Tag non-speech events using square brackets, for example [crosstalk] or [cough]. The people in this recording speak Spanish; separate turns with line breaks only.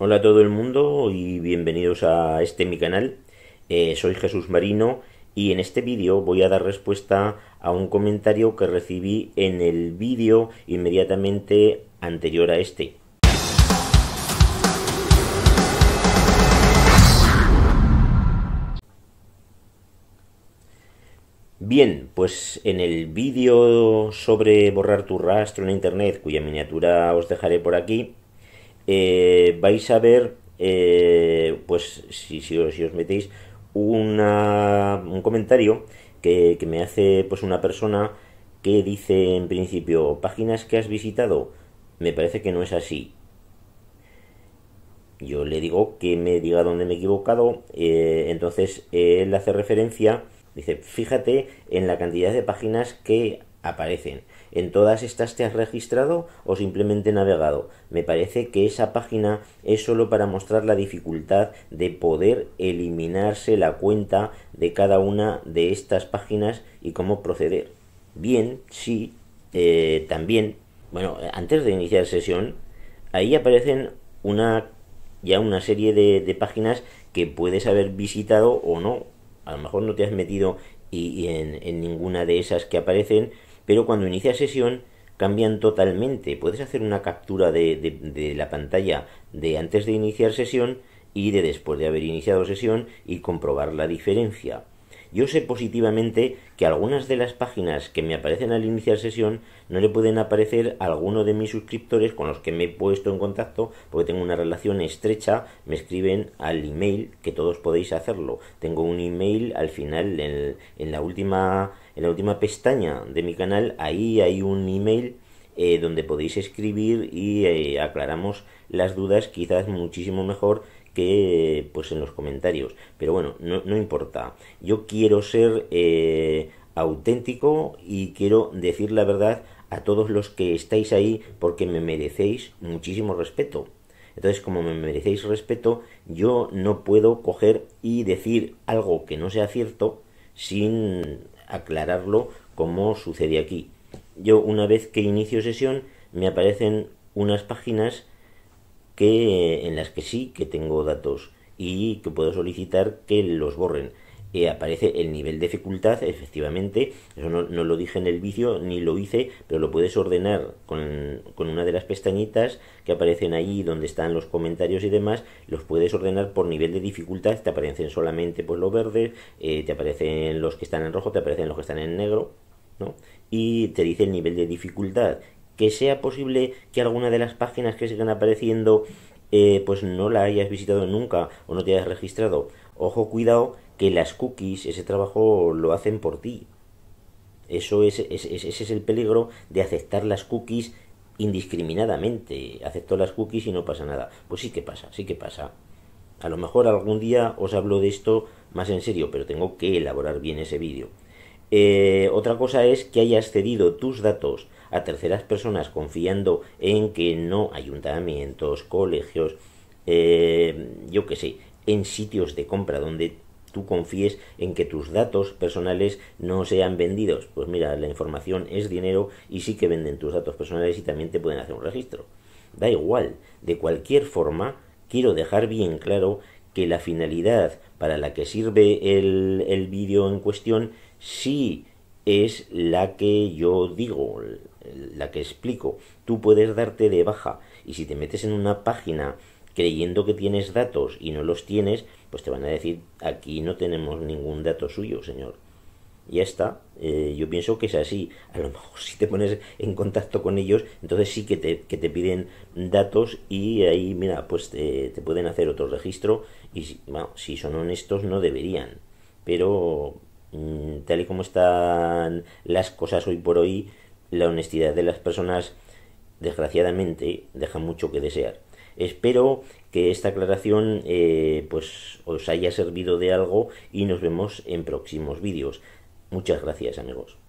Hola a todo el mundo y bienvenidos a este mi canal. Eh, soy Jesús Marino y en este vídeo voy a dar respuesta a un comentario que recibí en el vídeo inmediatamente anterior a este. Bien, pues en el vídeo sobre borrar tu rastro en internet, cuya miniatura os dejaré por aquí, eh, vais a ver, eh, pues si, si, os metéis, un comentario que, me hace pues una persona que dice en principio, páginas que has visitado, me parece que no es así. Yo le digo que me diga dónde me he equivocado, eh, entonces él hace referencia, dice, fíjate en la cantidad de páginas que aparecen. ¿En todas estas te has registrado o simplemente navegado? Me parece que esa página es solo para mostrar la dificultad de poder eliminarse la cuenta de cada una de estas páginas y cómo proceder. Bien, sí, eh, también, bueno, antes de iniciar sesión, ahí aparecen una ya una serie de, páginas que puedes haber visitado o no. A lo mejor no te has metido y, en ninguna de esas que aparecen, pero cuando inicia sesión cambian totalmente. Puedes hacer una captura de, de, la pantalla de antes de iniciar sesión y de después de haber iniciado sesión y comprobar la diferencia. Yo sé positivamente que algunas de las páginas que me aparecen al iniciar sesión no le pueden aparecer a alguno de mis suscriptores con los que me he puesto en contacto porque tengo una relación estrecha, me escriben al email que todos podéis hacerlo. Tengo un email al final en, la última en la última pestaña de mi canal ahí hay un email eh, donde podéis escribir y eh, aclaramos las dudas quizás muchísimo mejor que pues en los comentarios. Pero bueno, no, no importa. Yo quiero ser eh, auténtico y quiero decir la verdad a todos los que estáis ahí porque me merecéis muchísimo respeto. Entonces, como me merecéis respeto, yo no puedo coger y decir algo que no sea cierto sin aclararlo como sucede aquí. Yo una vez que inicio sesión me aparecen unas páginas que, en las que sí que tengo datos y que puedo solicitar que los borren. Eh, aparece el nivel de dificultad, efectivamente, eso no, no, lo dije en el vídeo ni lo hice, pero lo puedes ordenar con, con, una de las pestañitas que aparecen ahí donde están los comentarios y demás, los puedes ordenar por nivel de dificultad, te aparecen solamente pues, los verdes, eh, te aparecen los que están en rojo, te aparecen los que están en negro, y te dice el nivel de dificultad que sea posible que alguna de las páginas que sigan apareciendo eh, pues no la hayas visitado nunca o no te hayas registrado. Ojo, cuidado que las cookies ese trabajo lo hacen por ti. Eso es, ese es el peligro de aceptar las cookies indiscriminadamente. Acepto las cookies y no pasa nada. Pues sí que pasa, sí que pasa. A lo mejor algún día os hablo de esto más en serio, pero tengo que elaborar bien ese vídeo. Eh, otra cosa es que hayas cedido tus datos a terceras personas confiando en que no ayuntamientos, colegios, eh, yo qué sé, en sitios de compra donde tú confíes en que tus datos personales no sean vendidos. Pues mira, la información es dinero y sí que venden tus datos personales y también te pueden hacer un registro. Da igual, de cualquier forma, quiero dejar bien claro que la finalidad para la que sirve el, el vídeo en cuestión sí es la que yo digo, la que explico, tú puedes darte de baja y si te metes en una página creyendo que tienes datos y no los tienes, pues te van a decir, aquí no tenemos ningún dato suyo, señor. Ya está, eh, yo pienso que es así. A lo mejor [laughs] si te pones en contacto con ellos, entonces sí que te, piden datos y ahí, mira, pues te, pueden hacer otro registro y bueno, si son honestos no deberían. Pero mm, tal y como están las cosas hoy por hoy, la honestidad de las personas desgraciadamente deja mucho que desear. Espero que esta aclaración eh, pues, os haya servido de algo y nos vemos en próximos vídeos. Muchas gracias amigos.